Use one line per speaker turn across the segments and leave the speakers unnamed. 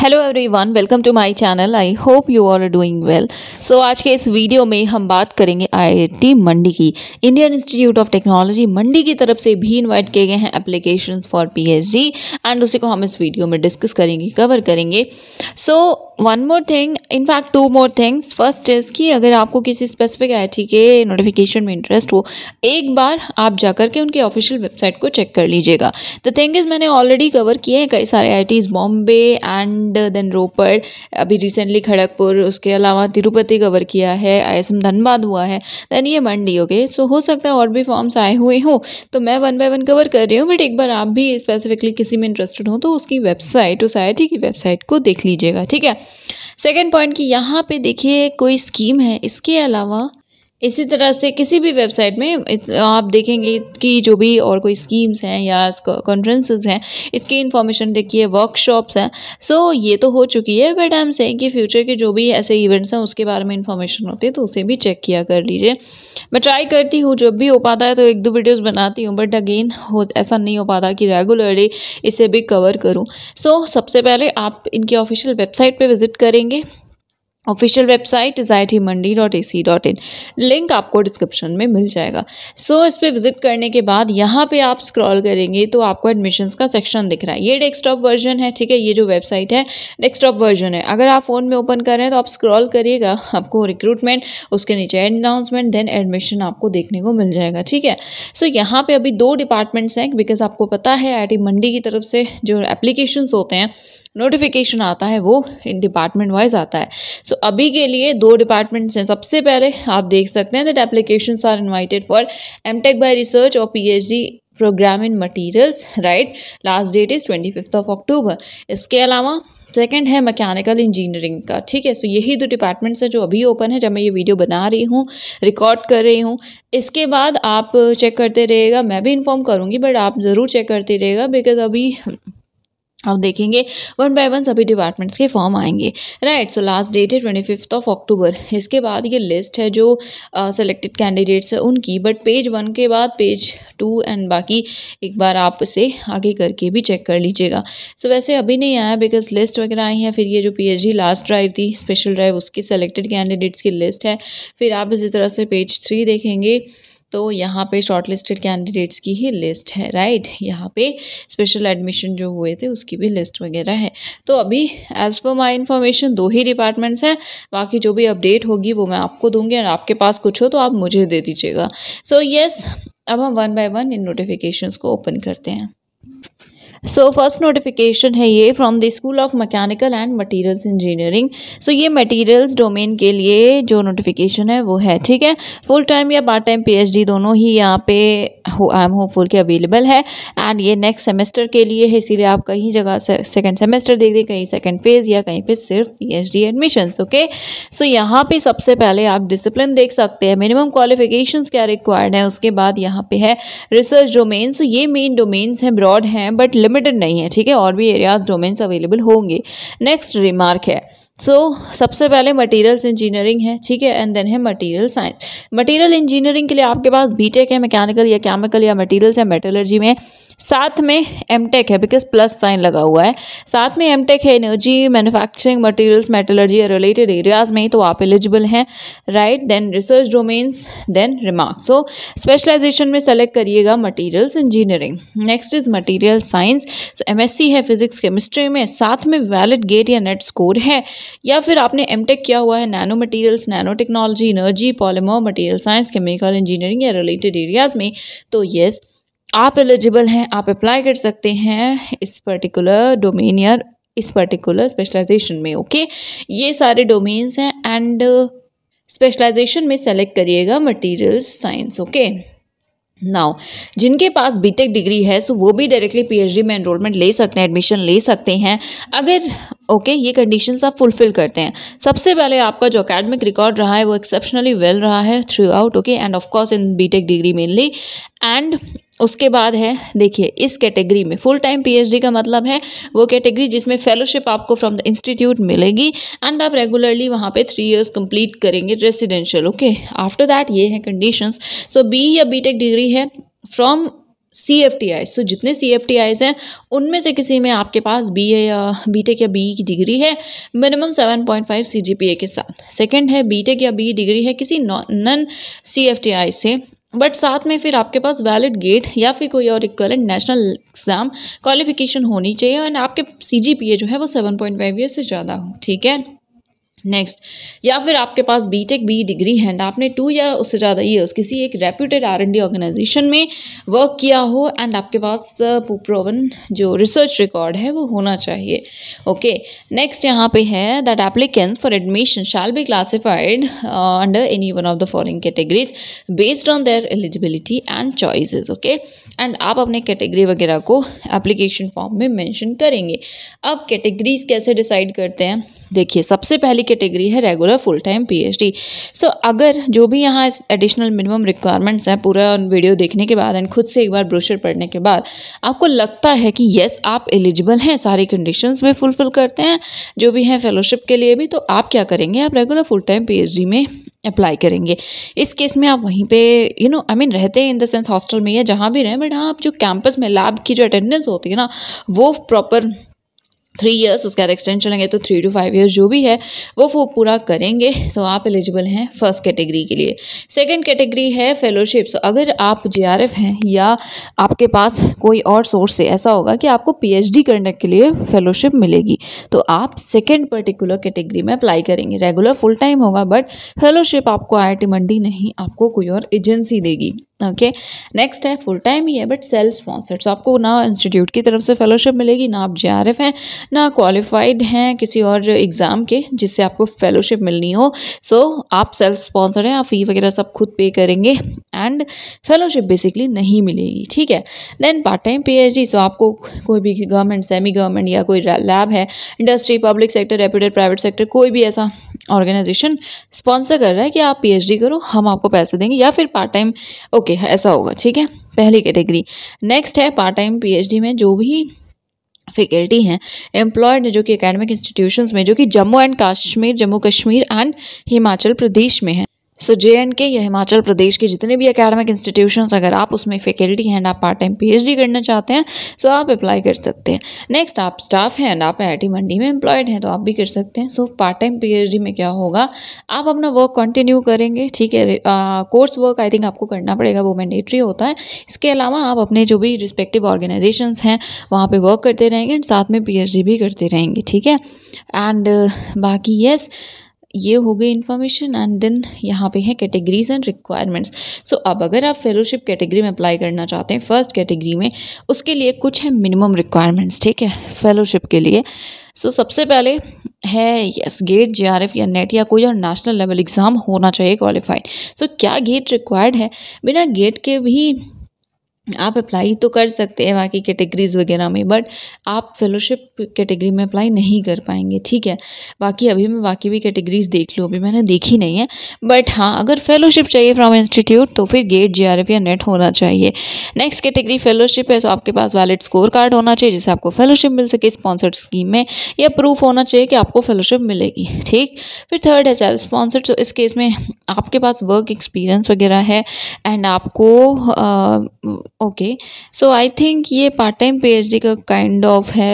Hello everyone welcome to my channel I hope you are doing well so आज के इस video में हम बात करेंगे आईआईटी मंडी की Indian institute of technology Mandi की तरफ से भी इनवाइट किए गए हैं एप्लीकेशंस फॉर पीएचडी एंड उसी को हम इस वीडियो में डिस्कस करेंगे कवर करेंगे so one more thing in fact two more things first is कि अगर आपको किसी स्पेसिफिक आई के नोटिफिकेशन में इंटरेस्ट हो एक बार आप जा कर के उनके ऑफिशियल वेबसाइट को चेक कर लीजिएगा द थिंग इज़ मैंने ऑलरेडी कवर किए हैं कई सारे I Bombay and then Ropar अभी रिसेंटली खड़गपुर उसके अलावा तिरुपति कवर किया है आई एस धनबाद हुआ है देन ये मंडी ओके सो हो सकता है और भी फॉर्म्स आए हुए हों तो मैं वन बाय वन कवर कर रही हूँ बट एक बार आप भी स्पेसिफिकली किसी में इंटरेस्टेड हो तो उसकी वेबसाइट उस आई की वेबसाइट को देख लीजिएगा ठीक है सेकेंड पॉइंट कि यहाँ पे देखिए कोई स्कीम है इसके अलावा इसी तरह से किसी भी वेबसाइट में आप देखेंगे कि जो भी और कोई स्कीम्स हैं या कॉन्फ्रेंसेस हैं इसकी इन्फॉर्मेशन देखिए वर्कशॉप्स हैं सो ये तो हो चुकी है बट आई एम सेइंग कि फ्यूचर के जो भी ऐसे इवेंट्स हैं उसके बारे में इन्फॉर्मेशन होती है तो उसे भी चेक किया कर लीजिए मैं ट्राई करती हूँ जब भी हो पाता है तो एक दो वीडियोज़ बनाती हूँ बट अगेन हो ऐसा नहीं हो पाता कि रेगुलरली इसे भी कवर करूँ सो so, सबसे पहले आप इनकी ऑफिशियल वेबसाइट पर विज़िट करेंगे official website is I T Mandi dot A C dot in link आपको डिस्क्रिप्शन में मिल जाएगा सो so, इस पर विजिट करने के बाद यहाँ पे आप स्क्रॉल करेंगे तो आपको एडमिशन्स का सेक्शन दिख रहा है ये डेस्कटॉप वर्जन है ठीक है ये जो वेबसाइट है डेस्कटॉप वर्जन है अगर आप फ़ोन में ओपन कर रहे हैं तो आप स्क्रॉल करिएगा आपको रिक्रूटमेंट उसके नीचे अनाउंसमेंट देन एडमिशन आपको देखने को मिल जाएगा ठीक है सो so, यहाँ पर अभी दो डिपार्टमेंट्स हैं बिकॉज आपको पता है आई मंडी की तरफ से जो एप्लीकेशन होते हैं नोटिफिकेशन आता है वो इन डिपार्टमेंट वाइज आता है सो so, अभी के लिए दो डिपार्टमेंट्स हैं सबसे पहले आप देख सकते हैं that application are invited for M tech by research और PhD programme in materials right last date is twenty fifth of October इसके अलावा सेकेंड है मैकेनिकल इंजीनियरिंग का ठीक है सो यही दो डिपार्टमेंट्स हैं जो अभी ओपन है जब मैं ये वीडियो बना रही हूँ रिकॉर्ड कर रही हूँ इसके बाद आप चेक करते रहेगा मैं भी इन्फॉर्म करूँगी बट आप ज़रूर चेक करते रहेगा बिकॉज अभी अब देखेंगे वन बाय वन सभी डिपार्टमेंट्स के फॉर्म आएंगे राइट सो लास्ट डेट है ट्वेंटी फिफ्थ ऑफ अक्टूबर इसके बाद ये लिस्ट है जो uh, कैंडिडेट्स है उनकी बट पेज वन के बाद पेज टू एंड बाकी एक बार आप इसे आगे करके भी चेक कर लीजिएगा सो so, वैसे अभी नहीं आया बिकॉज लिस्ट वगैरह आई है फिर ये जो पी लास्ट ड्राइव थी स्पेशल ड्राइव उसकी सेलेक्टेड कैंडिडेट्स की लिस्ट है फिर आप इसी तरह से पेज थ्री देखेंगे तो यहाँ पे शॉर्ट लिस्टेड कैंडिडेट्स की ही लिस्ट है राइट यहाँ पे स्पेशल एडमिशन जो हुए थे उसकी भी लिस्ट वगैरह है तो अभी एज़ पर माई इन्फॉर्मेशन दो ही डिपार्टमेंट्स हैं बाकी जो भी अपडेट होगी वो मैं आपको दूंगी और आपके पास कुछ हो तो आप मुझे दे दीजिएगा सो so, yes, अब हम वन बाय वन इन नोटिफिकेशन को ओपन करते हैं सो फर्स्ट नोटिफिकेशन है ये from the school of mechanical and materials engineering so ये मटेरियल्स डोमेन के लिए जो नोटिफिकेशन है वो है ठीक है फुल टाइम या पार्ट टाइम पीएचडी दोनों ही यहाँ पे आई एम होपफुल के अवेलेबल है एंड ये नेक्स्ट सेमेस्टर के लिए है इसीलिए आप कहीं जगह सेकेंड सेमेस्टर देख दें कहीं सेकेंड फेज या कहीं पे सिर्फ P H D admission okay so यहाँ पर सबसे पहले आप डिसिप्लिन देख सकते हैं मिनिमम क्वालिफिकेशन क्या रिक्वायर्ड है उसके बाद यहाँ पे है रिसर्च डोमेन सो ये मेन डोमेन्स हैं ब्रॉड हैं बट लिमिटेड नहीं है ठीक है और भी एरियाज डोमेन्स अवेलेबल होंगे नेक्स्ट रिमार्क है सो so, सबसे पहले मटेरियल्स इंजीनियरिंग है ठीक है एंड देन है मटेरियल साइंस मटेरियल इंजीनियरिंग के लिए आपके पास बीटेक है मैकेनिकल या केमिकल या मटेरियल्स या मेटलर्जी में साथ में एमटेक है बिकॉज प्लस साइन लगा हुआ है साथ में एमटेक है energy manufacturing materials metallurgy related areas में तो आप एलिजिबल हैं right then research domains then remark so specialisation में सेलेक्ट करिएगा materials engineering next is material science M MSc है फिजिक्स केमिस्ट्री में साथ में वैलिड गेट या नेट स्कोर है या फिर आपने एम किया हुआ है nano materials nano technology energy polymer material science chemical engineering या रिलेटेड एरियाज में तो येस आप एलिजिबल हैं आप अप्लाई कर सकते हैं इस पर्टिकुलर डोमेन या इस पर्टिकुलर स्पेशलाइजेशन में ओके ये सारे डोमेन्स हैं एंड स्पेशलाइजेशन uh, में सेलेक्ट करिएगा मटेरियल्स साइंस ओके नाउ जिनके पास बीटेक डिग्री है सो वो भी डायरेक्टली पीएचडी में एनरोलमेंट ले सकते हैं एडमिशन ले सकते हैं अगर ओके ये कंडीशंस आप फुलफिल करते हैं सबसे पहले आपका जो अकेडमिक रिकॉर्ड रहा है वो एक्सेप्शनली वेल well रहा है throughout okay and of course in B Tech degree mainly and उसके बाद है देखिए इस कैटेगरी में फुल टाइम पीएचडी का मतलब है वो कैटेगरी जिसमें फेलोशिप आपको फ्रॉम द इंस्टीट्यूट मिलेगी एंड आप रेगुलरली वहाँ पे थ्री इयर्स कंप्लीट करेंगे रेसिडेंशियल ओके आफ्टर दैट ये है कंडीशंस सो बी या बीटेक डिग्री है from C F T Is तो जितने सी एफ टी आईज हैं उनमें से किसी में आपके पास बी ए या बी टेक या बी ई e की डिग्री है minimum seven point five C G P A के साथ सेकेंड है बी टेक या बी ई e डिग्री है किसी non C F T I से बट साथ में फिर आपके पास वैलिड गेट या फिर कोई और इक्वलेंट नेशनल एग्ज़ाम क्वालिफिकेशन होनी चाहिए एंड आपके सी जी पी ए जो है वो सेवन पॉइंट फाइव ईयर से ज़्यादा हो ठीक है नेक्स्ट या फिर आपके पास बीटेक बी डिग्री है एंड आपने टू या उससे ज़्यादा ईयर्स किसी एक reputed R and D organisation में वर्क किया हो एंड आपके पास प्रोवन uh, जो रिसर्च रिकॉर्ड है वो होना चाहिए ओके नेक्स्ट यहाँ पे है that applicants for admission shall be classified under any one of the following categories based on their eligibility and choice okay and आप अपने कैटेगरी वगैरह को एप्लीकेशन फॉर्म में मैंशन करेंगे अब कैटेगरीज कैसे डिसाइड करते हैं देखिए सबसे पहली कैटेगरी है regular full time PhD so अगर जो भी यहाँ एडिशनल मिनिमम रिक्वायरमेंट्स हैं पूरा वीडियो देखने के बाद एंड खुद से एक बार ब्रोशर पढ़ने के बाद आपको लगता है कि येस आप एलिजिबल हैं सारी कंडीशन भी फुलफिल करते हैं जो भी हैं फेलोशिप के लिए भी तो आप क्या करेंगे आप रेगुलर फुल टाइम पी में अप्लाई करेंगे इस केस में आप वहीं पे यू नो आई मीन रहते हैं इन द सेंस हॉस्टल में या जहाँ भी रहें बट हाँ आप जो कैंपस में लैब की जो अटेंडेंस होती है ना वो प्रॉपर थ्री इयर्स उसके बाद एक्सटेंशन लगे तो थ्री टू फाइव इयर्स जो भी है वो वो पूरा करेंगे तो आप एलिजिबल हैं फर्स्ट कैटेगरी के लिए सेकंड कैटेगरी है फेलोशिप्स अगर आप जेआरएफ हैं या आपके पास कोई और सोर्स से ऐसा होगा कि आपको पीएचडी करने के लिए फेलोशिप मिलेगी तो आप सेकेंड पर्टिकुलर कैटेगरी में अप्लाई करेंगे रेगुलर फुल टाइम होगा बट फेलोशिप आपको आई मंडी नहीं आपको कोई और एजेंसी देगी ओके नेक्स्ट है फुल टाइम ही है बट सेल्फ स्पॉन्सर्ड सो आपको ना इंस्टीट्यूट की तरफ से फेलोशिप मिलेगी ना आप जे हैं ना क्वालिफाइड हैं किसी और एग्ज़ाम के जिससे आपको फेलोशिप मिलनी हो सो आप सेल्फ स्पॉन्सर हैं आप फ़ी वगैरह सब खुद पे करेंगे एंड फेलोशिप बेसिकली नहीं मिलेगी ठीक है then part time P H D so आपको कोई भी गवर्नमेंट सेमी गवर्नमेंट या कोई लैब है industry public sector reputed private sector कोई भी ऐसा ऑर्गेनाइजेशन स्पॉन्सर कर रहा है कि आप पी करो हम आपको पैसे देंगे या फिर पार्ट टाइम ओके ऐसा होगा ठीक है पहली कैटेगरी नेक्स्ट है पार्ट टाइम पीएचडी में जो भी फैकल्टी हैं एम्प्लॉयड जो कि अकेडमिक इंस्टीट्यूशंस में जो कि जम्मू एंड कश्मीर जम्मू कश्मीर एंड हिमाचल प्रदेश में हैं सो जे एंड के या हिमाचल प्रदेश के जितने भी अकेडमिक इंस्टीट्यूशंस अगर आप उसमें फैकल्टी हैं आप पार्ट टाइम पीएचडी करना चाहते हैं सो आप अप्लाई कर सकते हैं नेक्स्ट आप स्टाफ हैं एंड आप आई मंडी में एम्प्लॉयड हैं तो आप भी कर सकते हैं सो पार्ट टाइम पीएचडी में क्या होगा आप अपना वर्क कंटिन्यू करेंगे ठीक है कोर्स वर्क आई थिंक आपको करना पड़ेगा वो मैंडेटरी होता है इसके अलावा आप अपने जो भी रिस्पेक्टिव ऑर्गेनाइजेशन हैं वहाँ पर वर्क करते रहेंगे एंड साथ में पी भी करते रहेंगे ठीक है एंड बाकी येस yes, ये हो गई इन्फॉर्मेशन एंड देन यहाँ पे है कैटेगरीज एंड रिक्वायरमेंट्स सो अब अगर आप फेलोशिप कैटेगरी में अप्लाई करना चाहते हैं फर्स्ट कैटेगरी में उसके लिए कुछ है मिनिमम रिक्वायरमेंट्स ठीक है फेलोशिप के लिए सो so, सबसे पहले है यस गेट जेआरएफ या नेट या कोई और नेशनल लेवल एग्ज़ाम होना चाहिए क्वालिफाइड सो so, क्या गेट रिक्वायर्ड है बिना गेट के भी आप अप्लाई तो कर सकते हैं बाकी कैटेगरीज वगैरह में बट आप फेलोशिप कैटेगरी में अप्लाई नहीं कर पाएंगे ठीक है बाकी अभी मैं बाकी भी कैटेगरीज देख लूँ अभी मैंने देखी नहीं है बट हाँ अगर फेलोशिप चाहिए फ्रॉम इंस्टीट्यूट तो फिर गेट जे या नेट होना चाहिए नेक्स्ट कैटेगरी फेलोशिप है तो आपके पास वैलिड स्कोर कार्ड होना चाहिए जिससे आपको फेलोशिप मिल सके स्पॉन्सर्ड स्कीम में या प्रूफ होना चाहिए कि आपको फेलोशिप मिलेगी ठीक फिर थर्ड है सेल्फ स्पॉन्सर्ड तो इस केस में आपके पास वर्क एक्सपीरियंस वगैरह है एंड आपको ah, okay so I think ये पार्ट टाइम पीएचडी का काइंड ऑफ है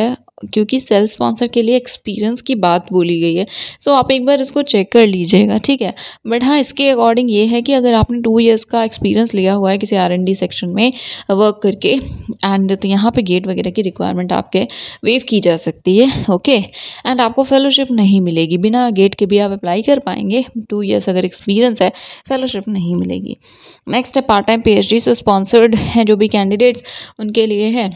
क्योंकि सेल्स स्पॉन्सर के लिए एक्सपीरियंस की बात बोली गई है सो so, आप एक बार इसको चेक कर लीजिएगा ठीक है बट हाँ इसके अकॉर्डिंग ये है कि अगर आपने टू ईयर्स का एक्सपीरियंस लिया हुआ है किसी आर सेक्शन में वर्क करके एंड तो यहाँ पर गेट वगैरह की रिक्वायरमेंट आपके वेव की जा सकती है ओके एंड आपको फेलोशिप नहीं मिलेगी बिना गेट के भी आप अप्लाई कर पाएंगे टू ईयर्स अगर एक्सपीरियंस है फेलोशिप नहीं मिलेगी नेक्स्ट है part time P H D so sponsored हैं जो भी कैंडिडेट्स उनके लिए है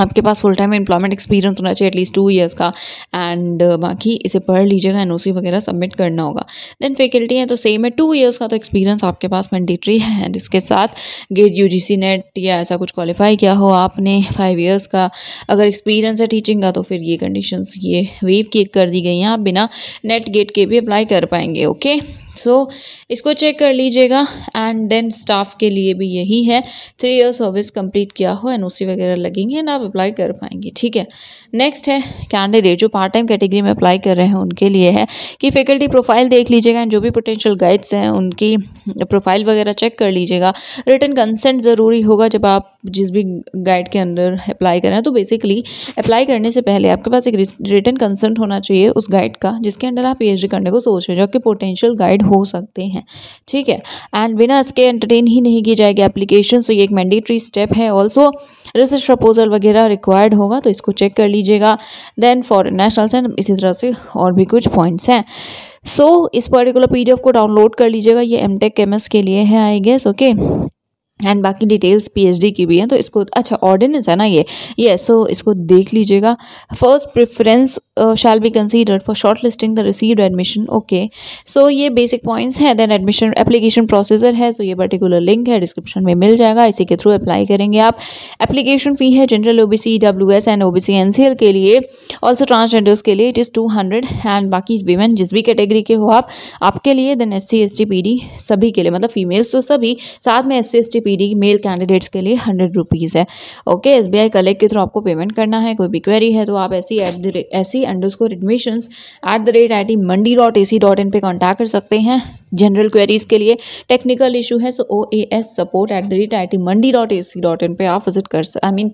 आपके पास फुल टाइम एम्प्लॉयमेंट एक्सपीरियंस होना चाहिए एटलीस्ट टू ईयर्स का एंड uh, बाकी इसे पढ़ लीजिएगा एन वगैरह सबमिट करना होगा देन फैकल्टी तो है तो सेम है टू ईयर्स का तो एक्सपीरियंस आपके पास मैंडेटरी है एंड इसके साथ गेट यू नेट या ऐसा कुछ क्वालिफाई किया हो आपने फाइव ईयर्स का अगर एक्सपीरियंस है टीचिंग का तो फिर ये कंडीशन ये वेव की कर दी गई हैं आप बिना नेट गेट e e के भी अप्लाई कर पाएंगे ओके okay? सो so, इसको चेक कर लीजिएगा एंड देन स्टाफ के लिए भी यही है थ्री ईयर सर्विस कंप्लीट किया हो एन वगैरह लगेंगे ना आप अप्लाई कर पाएंगे ठीक है नेक्स्ट है कैंडिडेट जो पार्ट टाइम कैटेगरी में अप्लाई कर रहे हैं उनके लिए है कि फैकल्टी प्रोफाइल देख लीजिएगा जो भी पोटेंशियल गाइड्स हैं उनकी प्रोफाइल वगैरह चेक कर लीजिएगा रिटर्न कंसेंट ज़रूरी होगा जब आप जिस भी गाइड के अंदर अप्लाई कर रहे हैं तो बेसिकली अप्लाई करने से पहले आपके पास एक रिटर्न कंसेंट होना चाहिए उस गाइड का जिसके अंडर आप पी करने को सोच रहे हो कि पोटेंशियल गाइड हो सकते हैं ठीक है एंड बिना इसके एंटरटेन ही नहीं की जाएगी एप्लीकेशन सो ये एक मैंडेटरी स्टेप है ऑल्सो रिसर्च प्रपोजल वगैरह रिक्वायर्ड होगा तो इसको चेक कर लीजिएगा देन फॉरन नेशनल्स एंड इसी तरह से और भी कुछ पॉइंट्स हैं सो so, इस पर्टिकुलर पी को डाउनलोड कर लीजिएगा ये एम केमिस्ट के लिए है आई गेस ओके एंड बाकी डिटेल्स पीएचडी की भी हैं तो इसको अच्छा ऑर्डिनेंस है ना ये ये सो इसको देख लीजिएगा first preference shall be considered for shortlisting the receive admission okay so ये बेसिक पॉइंट्स हैं देन एडमिशन एप्लीकेशन प्रोसीजर है सो ये पर्टिकुलर लिंक है डिस्क्रिप्शन में मिल जाएगा इसी के थ्रू अप्लाई करेंगे आप एप्लीकेशन फ़ी है general O B C W S and O B C N C L के लिए ऑल्सो ट्रांसजेंडर्स के लिए it is two hundred and बाकी वीमेन जिस भी कैटेगरी के हो आप आपके लिए then S C S T P D सभी के लिए मतलब फीमेल्स तो सभी साथ में S C S T P PD male candidates के लिए हंड्रेड रुपीज़ है okay S B I collect के थ्रू आपको पेमेंट करना है कोई भी क्वेरी है तो आप AC at the rate AC underscore admission at the rate I T Mandi dot A C dot in पर कॉन्टैक्ट कर सकते हैं जनरल क्वेरीज़ के लिए टेक्निकल इशू है so O A S support at the rate I T Mandi dot A C dot in पर आप visit कर आई मीन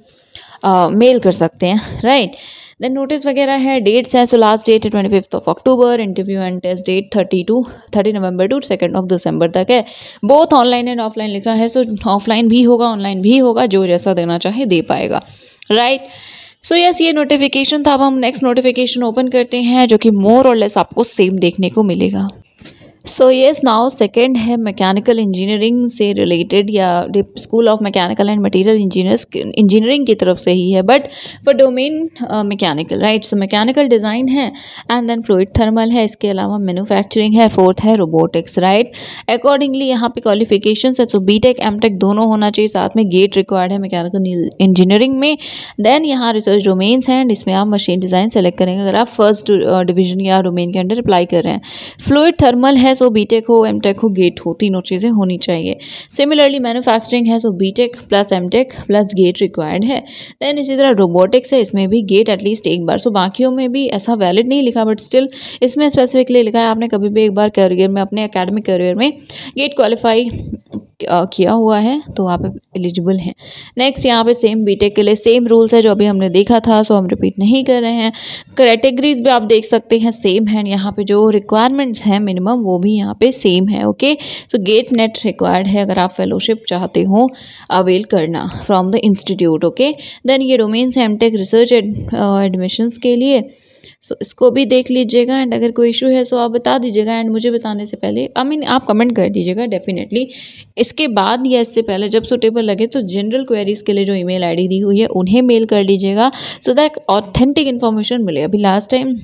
मेल कर सकते हैं राइट right? देन नोटिस वगैरह है डेट्स है सो लास्ट डेट है twenty fifth of October interview and test date thirty to thirty November to second of December तक है बोथ ऑनलाइन एंड ऑफलाइन लिखा है सो ऑफलाइन भी होगा ऑनलाइन भी होगा जो जैसा देना चाहे दे पाएगा राइट सो यस ये नोटिफिकेशन था अब हम नेक्स्ट नोटिफिकेशन ओपन करते हैं जो कि मोर और लेस आपको सेम देखने को मिलेगा सो येस नाउ सेकेंड है मैकेनिकल इंजीनियरिंग से रिलेटेड या school of mechanical and material engineers engineering की तरफ से ही है but for domain mechanical right so mechanical design है एंड देन फ्लूड थर्मल है इसके अलावा मैनुफैक्चरिंग है फोर्थ है रोबोटिक्स राइट अकॉर्डिंगली यहाँ पे क्वालिफिकेशन है so B tech M tech दोनों होना चाहिए साथ में गेट रिक्वायर्ड है मैकेनिकल इंजीनियरिंग में देन यहाँ रिसर्च डोमेन्स हैं इसमें आप मशीन डिज़ाइन सेलेक्ट करेंगे अगर आप फर्स्ट डिवीजन uh, या डोमेन के अंडर अप्लाई कर रहे हैं फ्लूड थर्मल है सो बीटेक हो टेक हो गेट हो तीनों चीज़ें होनी चाहिए सिमिलरली मैनुफैक्चरिंग है so tech plus tech plus GATE required है देन इसी तरह रोबोटिक्स है इसमें भी गेट एटलीस्ट एक बार सो बाकियों में भी ऐसा वैलिड नहीं लिखा बट स्टिल इसमें स्पेसिफिकली लिखा है आपने कभी भी एक बार करियर में अपने अकेडमिक करियर में गेट क्वालिफाई किया हुआ है तो आप एलिजिबल हैं नेक्स्ट यहाँ पे सेम बीटेक के लिए सेम रूल्स है जो अभी हमने देखा था सो हम रिपीट नहीं कर रहे हैं कैटेगरीज भी आप देख सकते हैं सेम है यहाँ पे जो रिक्वायरमेंट्स हैं मिनिमम वो भी यहाँ पे सेम है okay so GATE NET required है अगर आप फेलोशिप चाहते हो अवेल करना from the institute okay then ये डोमेन्स हैं एमटेक रिसर्च एडमिशन्स के लिए सो so, इसको भी देख लीजिएगा एंड अगर कोई इशू है सो so आप बता दीजिएगा एंड मुझे बताने से पहले आई I मीन mean, आप कमेंट कर दीजिएगा डेफिनेटली इसके बाद या इससे पहले जब सुटेबल लगे तो जनरल क्वेरीज़ के लिए जो ईमेल आईडी दी हुई है उन्हें मेल कर लीजिएगा सो दैट ऑथेंटिक इन्फॉर्मेशन मिले अभी लास्ट टाइम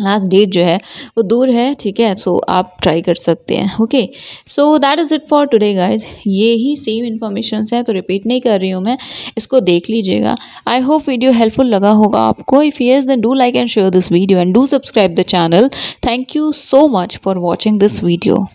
लास्ट डेट जो है वो दूर है ठीक है सो so, आप ट्राई कर सकते हैं okay so that is it for today guys ये ही सेम इन्फॉर्मेशन है तो रिपीट नहीं कर रही हूँ मैं इसको देख लीजिएगा आई होप वीडियो हेल्पफुल लगा होगा आपको if yes then do like and share this video and do subscribe the channel thank you so much for watching this video